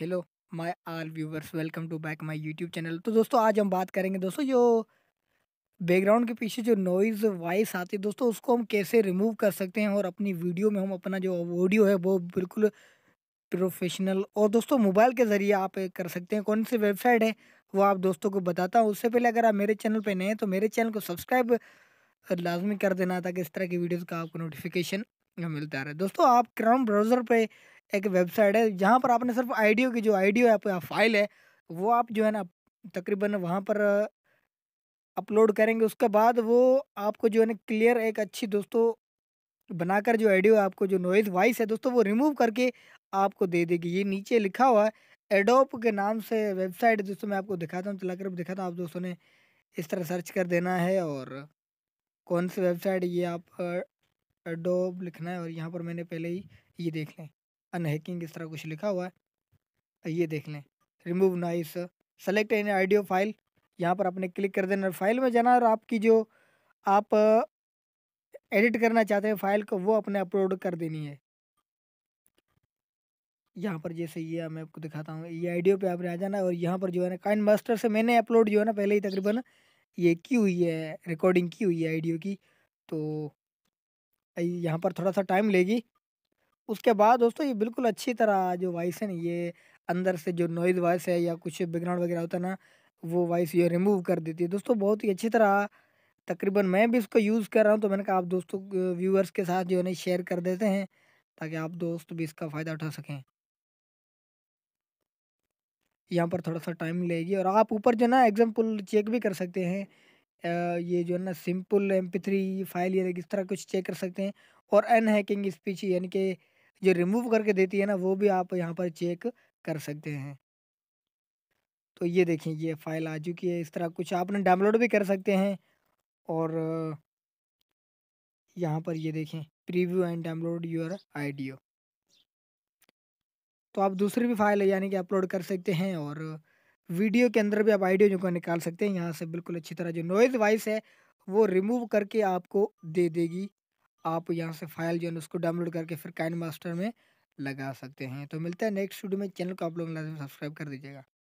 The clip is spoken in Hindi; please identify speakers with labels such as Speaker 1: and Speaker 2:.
Speaker 1: hello my all viewers welcome to back my YouTube channel तो दोस्तों आज हम बात करेंगे दोस्तों जो बैकग्राउंड के पीछे जो नॉइज़ वॉइस आती है दोस्तों उसको हम कैसे रिमूव कर सकते हैं और अपनी वीडियो में हम अपना जो ऑडियो है वो बिल्कुल प्रोफेशनल और दोस्तों मोबाइल के ज़रिए आप कर सकते हैं कौन सी वेबसाइट है वो आप दोस्तों को बताता हूँ उससे पहले अगर आप मेरे चैनल पर नए हैं तो मेरे चैनल को सब्सक्राइब लाजमी कर देना ताकि इस तरह की वीडियोज़ का आपको नोटिफिकेशन मिलता रहे दोस्तों आप क्राउन ब्राउज़र पर एक वेबसाइट है जहाँ पर आपने सिर्फ आईडियो की जो आईडियो आप फाइल है वो आप जो है ना तकरीबन वहाँ पर अपलोड करेंगे उसके बाद वो आपको जो है ना क्लियर एक अच्छी दोस्तों बनाकर जो है आपको जो नॉइज़ वॉइस है दोस्तों वो रिमूव करके आपको दे देगी ये नीचे लिखा हुआ है एडोप के नाम से वेबसाइट दोस्तों मैं आपको दिखाता हूँ चला कर दिखाता हूँ आप दोस्तों ने इस तरह सर्च कर देना है और कौन सी वेबसाइट ये आप एडोप लिखना है और यहाँ पर मैंने पहले ही ये देख लें अनहैकिंग इस तरह कुछ लिखा हुआ है ये देख लें remove noise select an audio file यहाँ पर आपने क्लिक कर देना फाइल में जाना और आपकी जो आप एडिट करना चाहते हैं फाइल को वो अपने अपलोड कर देनी है यहाँ पर जैसे ये मैं आपको दिखाता हूँ ये आइडियो पे आपने आ जाना और यहाँ पर जो है ना काइन मास्टर से मैंने अपलोड जो है ना पहले ही तकरीबन ये की हुई है रिकॉर्डिंग की हुई है आइडियो की तो यहाँ पर थोड़ा सा टाइम लेगी उसके बाद दोस्तों ये बिल्कुल अच्छी तरह जो वॉइस है ना ये अंदर से जो नॉइज़ वॉइस है या कुछ बैकग्राउंड वगैरह होता है ना वो वॉइस ये रिमूव कर देती है दोस्तों बहुत ही अच्छी तरह तकरीबन मैं भी इसको यूज़ कर रहा हूँ तो मैंने कहा आप दोस्तों व्यूअर्स के साथ जो है ना शेयर कर देते हैं ताकि आप दोस्त भी इसका फ़ायदा उठा सकें यहाँ पर थोड़ा सा टाइम लेगी और आप ऊपर जो ना एग्जाम्पल चेक भी कर सकते हैं ये जो है ना सिंपल एम फाइल ये किस तरह कुछ चेक कर सकते हैं और अनहैकिंग स्पीच यानी कि जो रिमूव करके देती है ना वो भी आप यहाँ पर चेक कर सकते हैं तो ये देखिए ये फाइल आ चुकी है इस तरह कुछ आपने डाउनलोड भी कर सकते हैं और यहाँ पर ये देखें preview and download your audio तो आप दूसरी भी फाइल यानी कि अपलोड कर सकते हैं और वीडियो के अंदर भी आप आइडियो जो को निकाल सकते हैं यहाँ से बिल्कुल अच्छी तरह जो नॉइज़ वाइस है वो रिमूव करके आपको दे देगी आप यहाँ से फाइल जो है उसको डाउनलोड करके फिर काइन मास्टर में लगा सकते हैं तो मिलता है नेक्स्ट वीडियो में चैनल को आप लोग लाजम सब्सक्राइब कर दीजिएगा